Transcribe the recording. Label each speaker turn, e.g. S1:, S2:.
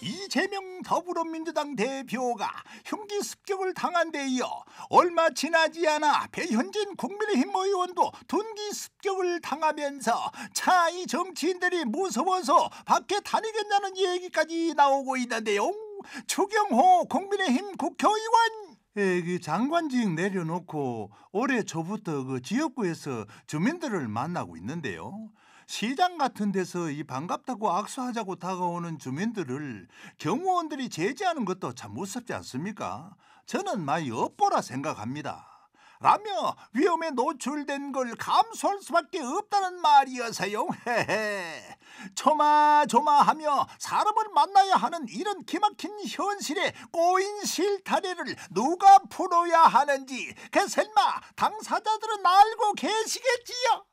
S1: 이재명 더불어민주당 대표가 흉기 습격을 당한 데 이어 얼마 지나지 않아 배현진 국민의힘 의원도 둔기 습격을 당하면서 차이 정치인들이 무서워서 밖에 다니겠냐는 얘기까지 나오고 있는데요. 추경호 국민의힘 국회의원 예, 그 장관직 내려놓고 올해 초부터 그 지역구에서 주민들을 만나고 있는데요. 시장 같은 데서 이 반갑다고 악수하자고 다가오는 주민들을 경호원들이 제지하는 것도 참 무섭지 않습니까? 저는 많이 업보라 생각합니다. 라며 위험에 노출된 걸 감수할 수밖에 없다는 말이어서요. 헤헤. 조마조마하며 사람을 만나야 하는 이런 기막힌 현실에 꼬인 실타래를 누가 풀어야 하는지 그 설마 당사자들은 알고 계시겠지요?